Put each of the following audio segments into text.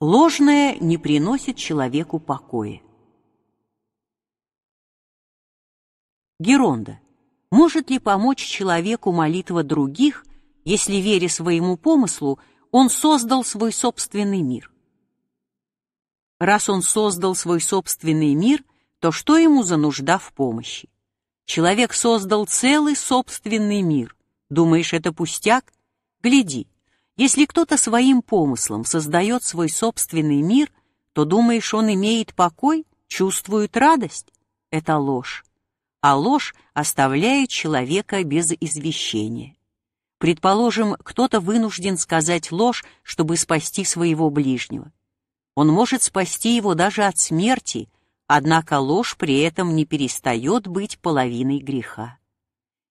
Ложное не приносит человеку покоя. Геронда. Может ли помочь человеку молитва других, если, вере своему помыслу, он создал свой собственный мир? Раз он создал свой собственный мир, то что ему за нужда в помощи? Человек создал целый собственный мир. Думаешь, это пустяк? Гляди, если кто-то своим помыслом создает свой собственный мир, то думаешь, он имеет покой, чувствует радость? Это ложь. А ложь оставляет человека без извещения. Предположим, кто-то вынужден сказать ложь, чтобы спасти своего ближнего. Он может спасти его даже от смерти, однако ложь при этом не перестает быть половиной греха.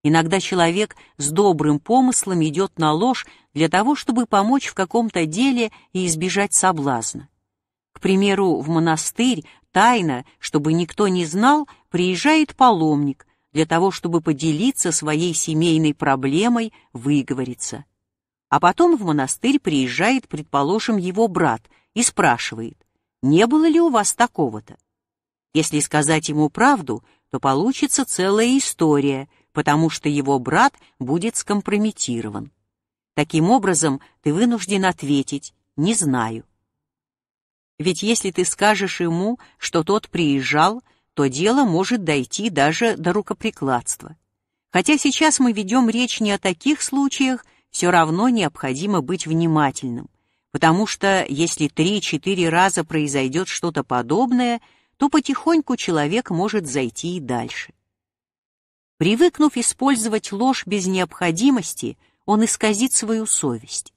Иногда человек с добрым помыслом идет на ложь, для того, чтобы помочь в каком-то деле и избежать соблазна. К примеру, в монастырь тайно, чтобы никто не знал, приезжает паломник для того, чтобы поделиться своей семейной проблемой, выговориться. А потом в монастырь приезжает, предположим, его брат и спрашивает, не было ли у вас такого-то? Если сказать ему правду, то получится целая история, потому что его брат будет скомпрометирован. Таким образом, ты вынужден ответить «не знаю». Ведь если ты скажешь ему, что тот приезжал, то дело может дойти даже до рукоприкладства. Хотя сейчас мы ведем речь не о таких случаях, все равно необходимо быть внимательным, потому что если 3-4 раза произойдет что-то подобное, то потихоньку человек может зайти и дальше. Привыкнув использовать ложь без необходимости, он исказит свою совесть.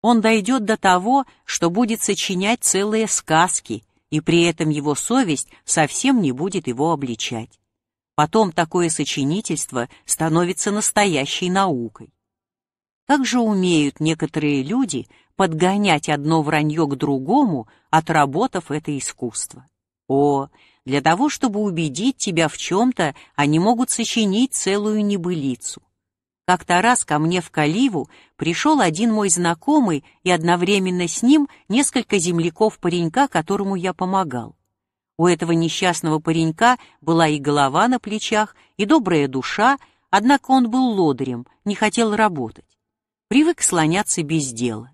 Он дойдет до того, что будет сочинять целые сказки, и при этом его совесть совсем не будет его обличать. Потом такое сочинительство становится настоящей наукой. Как же умеют некоторые люди подгонять одно вранье к другому, отработав это искусство? О, для того, чтобы убедить тебя в чем-то, они могут сочинить целую небылицу. Как-то раз ко мне в Каливу пришел один мой знакомый и одновременно с ним несколько земляков паренька, которому я помогал. У этого несчастного паренька была и голова на плечах, и добрая душа, однако он был лодырем, не хотел работать. Привык слоняться без дела.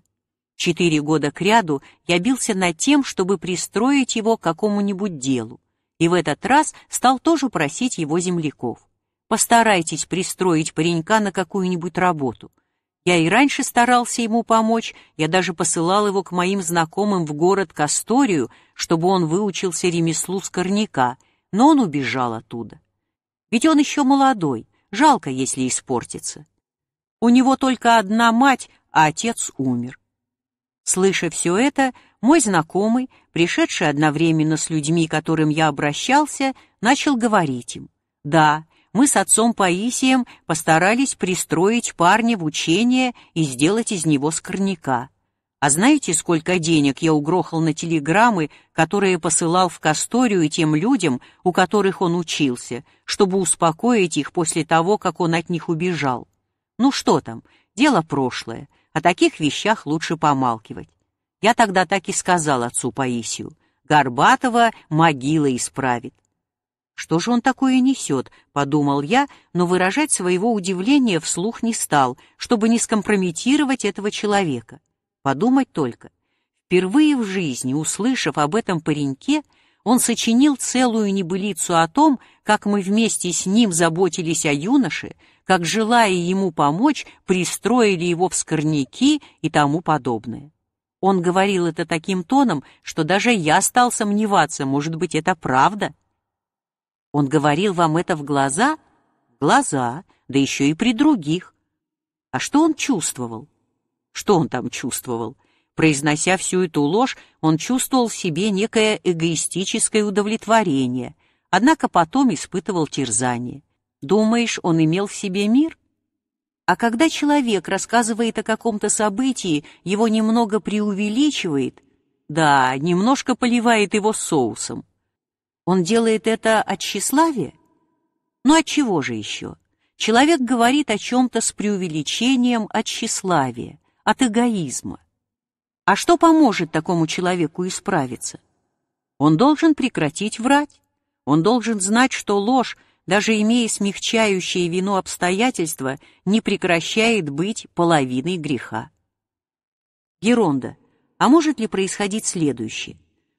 Четыре года кряду я бился над тем, чтобы пристроить его к какому-нибудь делу, и в этот раз стал тоже просить его земляков. Постарайтесь пристроить паренька на какую-нибудь работу. Я и раньше старался ему помочь, я даже посылал его к моим знакомым в город Касторию, чтобы он выучился ремеслу скорняка, но он убежал оттуда. Ведь он еще молодой, жалко, если испортится. У него только одна мать, а отец умер. Слыша все это, мой знакомый, пришедший одновременно с людьми, к которым я обращался, начал говорить им. «Да, мы с отцом Паисием постарались пристроить парня в учение и сделать из него скорняка. А знаете, сколько денег я угрохал на телеграммы, которые посылал в Касторию и тем людям, у которых он учился, чтобы успокоить их после того, как он от них убежал? Ну что там, дело прошлое, о таких вещах лучше помалкивать. Я тогда так и сказал отцу Паисию, Горбатова могила исправит. «Что же он такое несет?» — подумал я, но выражать своего удивления вслух не стал, чтобы не скомпрометировать этого человека. Подумать только. Впервые в жизни, услышав об этом пареньке, он сочинил целую небылицу о том, как мы вместе с ним заботились о юноше, как, желая ему помочь, пристроили его в скорняки и тому подобное. Он говорил это таким тоном, что даже я стал сомневаться, может быть, это правда. Он говорил вам это в глаза? В глаза, да еще и при других. А что он чувствовал? Что он там чувствовал? Произнося всю эту ложь, он чувствовал в себе некое эгоистическое удовлетворение, однако потом испытывал терзание. Думаешь, он имел в себе мир? А когда человек рассказывает о каком-то событии, его немного преувеличивает, да, немножко поливает его соусом. Он делает это от тщеславия? Ну от чего же еще? Человек говорит о чем-то с преувеличением от тщеславия, от эгоизма. А что поможет такому человеку исправиться? Он должен прекратить врать. Он должен знать, что ложь, даже имея смягчающие вину обстоятельства, не прекращает быть половиной греха. Геронда, а может ли происходить следующее?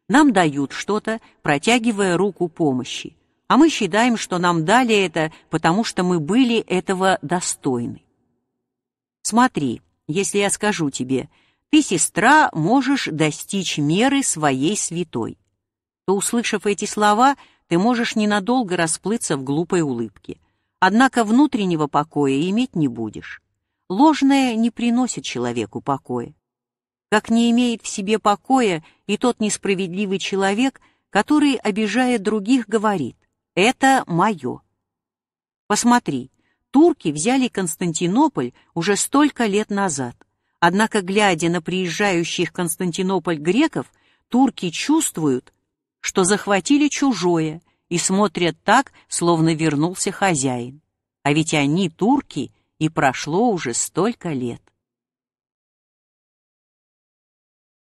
Нам дают что-то, протягивая руку помощи, а мы считаем, что нам дали это, потому что мы были этого достойны. Смотри, если я скажу тебе, ты, сестра, можешь достичь меры своей святой, то, услышав эти слова, ты можешь ненадолго расплыться в глупой улыбке. Однако внутреннего покоя иметь не будешь. Ложное не приносит человеку покоя как не имеет в себе покоя и тот несправедливый человек, который, обижая других, говорит «это мое». Посмотри, турки взяли Константинополь уже столько лет назад. Однако, глядя на приезжающих в Константинополь греков, турки чувствуют, что захватили чужое и смотрят так, словно вернулся хозяин. А ведь они турки, и прошло уже столько лет.